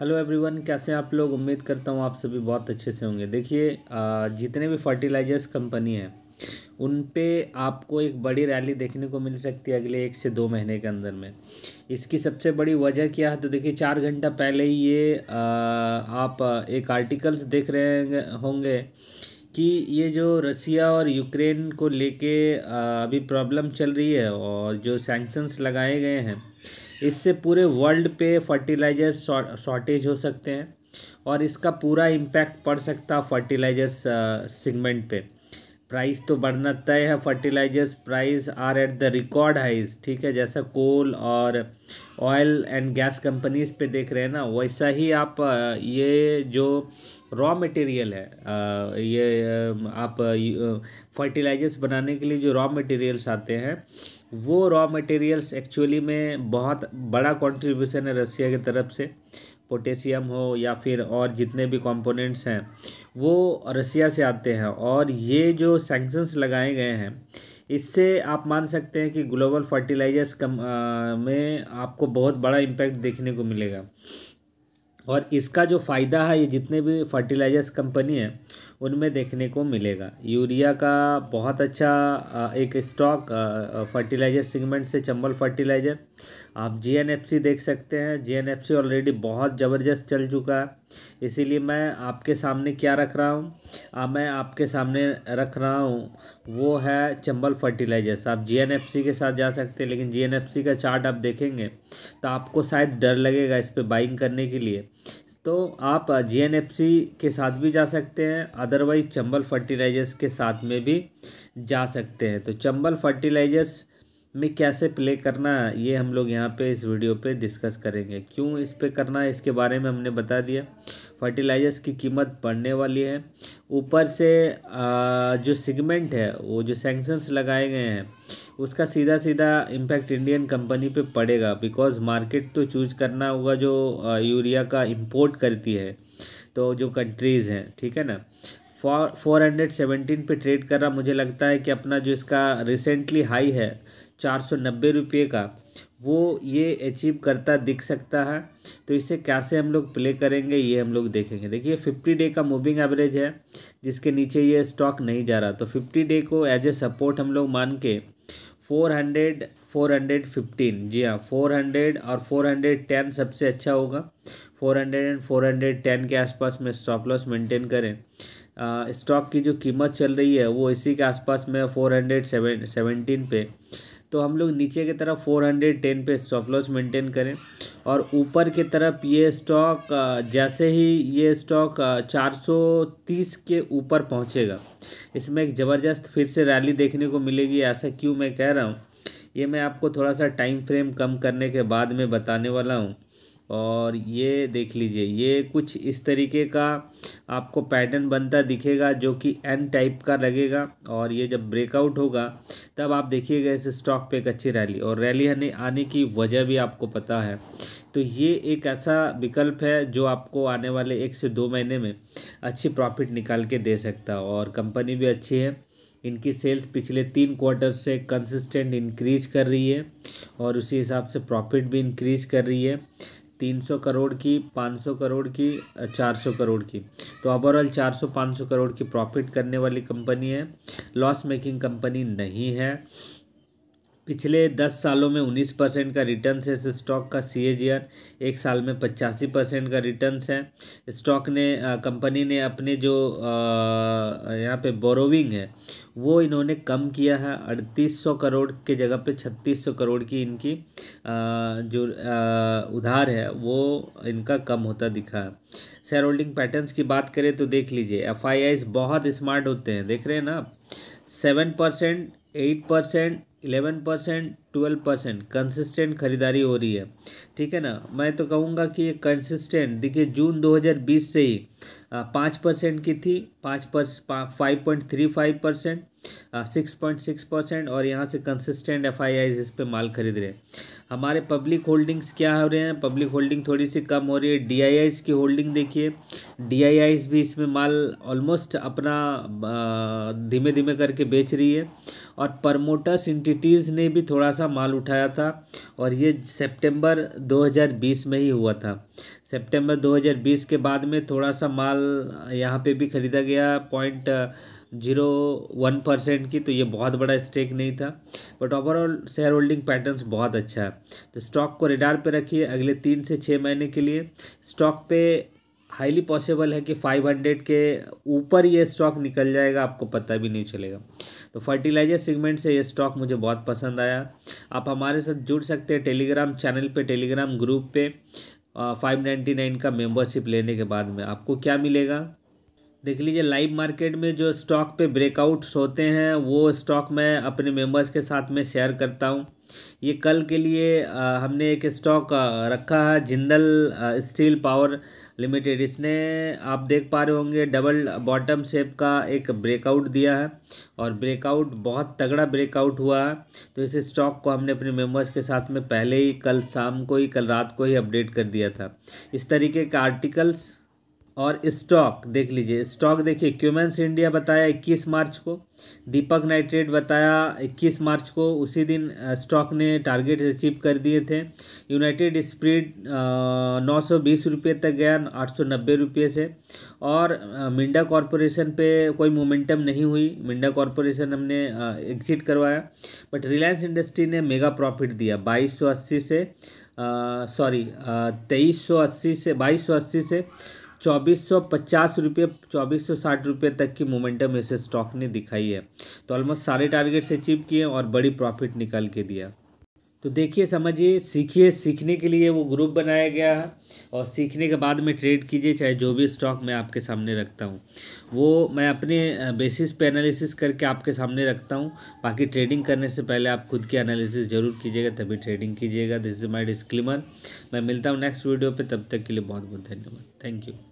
hello everyone कैसे आप लोग उम्मीद करता हूँ आप सभी बहुत अच्छे से होंगे देखिए जितने भी फर्टिलाइजर्स कंपनी हैं उन पे आपको एक बड़ी रैली देखने को मिल सकती है अगले एक से दो महीने के अंदर में इसकी सबसे बड़ी वजह क्या है तो देखिए चार घंटा पहले ही ये आप एक आर्टिकल्स देख रहे होंगे कि ये जो रसिया और यूक्रेन को लेके अभी प्रॉब्लम चल रही है और जो सैंक्शंस लगाए गए हैं इससे पूरे वर्ल्ड पे फर्टिलाइजर शॉर्टेज हो सकते हैं और इसका पूरा इम्पैक्ट पड़ सकता फर्टिलाइजर्स सेगमेंट पे प्राइस तो बढ़ना तय है fertilizers price are at the record highs ठीक है जैसा कोल और ऑयल एंड गैस कंपनीज पे देख रहे हैं ना वैसा ही आप ये जो रॉ मटेरियल है ये आप फर्टिलाइजर्स बनाने के लिए जो रॉ मटेरियल्स आते हैं वो रॉ मटेरियल्स एक्चुअली में बहुत बड़ा कंट्रीब्यूशन है रसिया की तरफ से पोटेशियम हो या फिर और जितने भी कंपोनेंट्स हैं वो रसिया से आते हैं और ये जो सेंक्शंस लगाए गए हैं इससे आप मान सकते हैं कि ग्लोबल फर्टिलाइजर्स कम आ, में आपको बहुत बड़ा इम्पैक्ट देखने को मिलेगा और इसका जो फ़ायदा है ये जितने भी फर्टिलाइजर्स कंपनी है उनमें देखने को मिलेगा यूरिया का बहुत अच्छा एक स्टॉक फर्टिलाइजर सिगमेंट से चंबल फर्टिलाइजर आप जीएनएफसी देख सकते हैं जीएनएफसी ऑलरेडी बहुत ज़बरदस्त चल चुका है इसीलिए मैं आपके सामने क्या रख रहा हूँ मैं आपके सामने रख रहा हूँ वो है चंबल फर्टिलाइजर्स आप जी के साथ जा सकते हैं लेकिन जी का चार्ट आप देखेंगे तो आपको शायद डर लगेगा इस पर बाइंग करने के लिए तो आप जीएनएफसी के साथ भी जा सकते हैं अदरवाइज चंबल फर्टिलाइजर्स के साथ में भी जा सकते हैं तो चंबल फर्टिलाइजर्स में कैसे प्ले करना ये हम लोग यहाँ पे इस वीडियो पे डिस्कस करेंगे क्यों इस पे करना है इसके बारे में हमने बता दिया फर्टिलाइजर्स की कीमत बढ़ने वाली है ऊपर से जो सिगमेंट है वो जो सेंक्शंस लगाए गए हैं उसका सीधा सीधा इम्पैक्ट इंडियन कंपनी पे पड़ेगा बिकॉज मार्केट तो चूज करना होगा जो यूरिया का इंपोर्ट करती है तो जो कंट्रीज़ हैं ठीक है ना फोर फोर हंड्रेड सेवेंटीन पर ट्रेड कर रहा मुझे लगता है कि अपना जो इसका रिसेंटली हाई है चार सौ नब्बे रुपये का वो ये अचीव करता दिख सकता है तो इसे कैसे हम लोग प्ले करेंगे ये हम लोग देखेंगे देखिए फिफ्टी डे का मूविंग एवरेज है जिसके नीचे ये स्टॉक नहीं जा रहा तो फिफ्टी डे को एज ए सपोर्ट हम लोग मान के four hundred four hundred fifteen जी हाँ फोर हंड्रेड और फोर हंड्रेड टेन सबसे अच्छा होगा four hundred and four hundred ten के आसपास में स्टॉप लॉस मेंटेन करें स्टॉक की जो कीमत चल रही है वो इसी के आसपास में फोर हंड्रेड सेवन सेवेंटीन पे तो हम लोग नीचे की तरफ 410 पे स्टॉप लॉस मेंटेन करें और ऊपर की तरफ ये स्टॉक जैसे ही ये स्टॉक 430 के ऊपर पहुंचेगा इसमें एक ज़बरदस्त फिर से रैली देखने को मिलेगी ऐसा क्यों मैं कह रहा हूँ ये मैं आपको थोड़ा सा टाइम फ्रेम कम करने के बाद में बताने वाला हूँ और ये देख लीजिए ये कुछ इस तरीके का आपको पैटर्न बनता दिखेगा जो कि एन टाइप का लगेगा और ये जब ब्रेकआउट होगा तब आप देखिएगा इस स्टॉक पे एक अच्छी रैली और रैली आने आने की वजह भी आपको पता है तो ये एक ऐसा विकल्प है जो आपको आने वाले एक से दो महीने में अच्छी प्रॉफिट निकाल के दे सकता है और कंपनी भी अच्छी है इनकी सेल्स पिछले तीन क्वार्टर से कंसिस्टेंट इंक्रीज कर रही है और उसी हिसाब से प्रॉफिट भी इंक्रीज कर रही है 300 करोड़ की 500 करोड़ की 400 करोड़ की तो ओवरऑल 400-500 करोड़ की प्रॉफिट करने वाली कंपनी है लॉस मेकिंग कंपनी नहीं है पिछले दस सालों में उन्नीस परसेंट का रिटर्न है इस स्टॉक का सी एक साल में पचासी परसेंट का रिटर्न है स्टॉक ने कंपनी ने अपने जो यहाँ पे बोरोविंग है वो इन्होंने कम किया है अड़तीस सौ करोड़ के जगह पे छत्तीस सौ करोड़ की इनकी आ, जो आ, उधार है वो इनका कम होता दिखा है शेयर होल्डिंग पैटर्न की बात करें तो देख लीजिए एफ बहुत स्मार्ट होते हैं देख रहे हैं ना seven percent eight percent eleven percent twelve percent consistent खरीदारी हो रही है ठीक है ना मैं तो कहूँगा कि ये कंसिस्टेंट देखिए जून 2020 से ही पाँच परसेंट की थी पाँच पर five point three five percent six point six percent और यहाँ से कंसिस्टेंट एफ आई आई इस पर माल खरीद रहे हैं हमारे पब्लिक होल्डिंग्स क्या हो रहे हैं पब्लिक होल्डिंग थोड़ी सी कम हो रही है डी आई आईज की होल्डिंग देखिए डी आई आईज भी इसमें माल ऑलमोस्ट अपना धीमे धीमे करके बेच रही है और प्रमोटर्स इंटिटीज़ ने भी थोड़ा सा माल उठाया था और ये सितंबर 2020 में ही हुआ था सितंबर 2020 के बाद में थोड़ा सा माल यहाँ पे भी ख़रीदा गया पॉइंट जीरो वन परसेंट की तो ये बहुत बड़ा स्टेक नहीं था but overall share holding pattern बहुत अच्छा है तो स्टॉक को रिडार पे रखिए अगले तीन से छः महीने के लिए स्टॉक पे हाईली पॉसिबल है कि फाइव हंड्रेड के ऊपर ये स्टॉक निकल जाएगा आपको पता भी नहीं चलेगा तो फर्टिलाइजर सेगमेंट से ये स्टॉक मुझे बहुत पसंद आया आप हमारे साथ जुड़ सकते हैं टेलीग्राम चैनल पर टेलीग्राम ग्रुप पे फाइव नाइन्टी नाइन का मेम्बरशिप लेने के बाद में आपको क्या मिलेगा देख लीजिए लाइव मार्केट में जो स्टॉक पे ब्रेकआउट्स होते हैं वो स्टॉक मैं अपने मेंबर्स के साथ में शेयर करता हूँ ये कल के लिए हमने एक स्टॉक रखा है जिंदल स्टील पावर लिमिटेड इसने आप देख पा रहे होंगे डबल बॉटम शेप का एक ब्रेकआउट दिया है और ब्रेकआउट बहुत तगड़ा ब्रेकआउट हुआ है तो इस स्टॉक को हमने अपने मेंबर्स के साथ में पहले ही कल शाम को ही कल रात को ही अपडेट कर दिया था इस तरीके के आर्टिकल्स और स्टॉक देख लीजिए स्टॉक देखिए क्यूमेंस इंडिया बताया इक्कीस मार्च को दीपक नाइट्रेट बताया इक्कीस मार्च को उसी दिन स्टॉक ने टारगेट अचीव कर दिए थे यूनाइटेड स्प्रीड नौ सौ बीस रुपये तक गया आठ सौ नब्बे रुपये से और मिंडा कॉरपोरेशन पे कोई मोमेंटम नहीं हुई मिंडा कॉरपोरेशन हमने एग्जिट करवाया बट रिलायंस इंडस्ट्री ने मेगा प्रॉफिट दिया बाईस सौ अस्सी से सॉरी तेईस सौ अस्सी से बाईस सौ अस्सी से चौबीस सौ पचास रुपये चौबीस सौ साठ रुपये तक की मोमेंटम इसे स्टॉक ने दिखाई है तो ऑलमोस्ट सारे टारगेट्स अचीव किए और बड़ी प्रॉफिट निकाल के दिया तो देखिए समझिए सीखिए सीखने के लिए वो ग्रुप बनाया गया है और सीखने के बाद में ट्रेड कीजिए चाहे जो भी स्टॉक मैं आपके सामने रखता हूँ वो मैं अपने बेसिस पे एनालिसिस करके आपके सामने रखता हूँ बाकी ट्रेडिंग करने से पहले आप खुद की एनालिसिस ज़रूर कीजिएगा तभी ट्रेडिंग कीजिएगा दिस इज़ माई डिस्क्लेमर मैं मिलता हूँ नेक्स्ट वीडियो पर तब तक के लिए बहुत बहुत धन्यवाद थैंक यू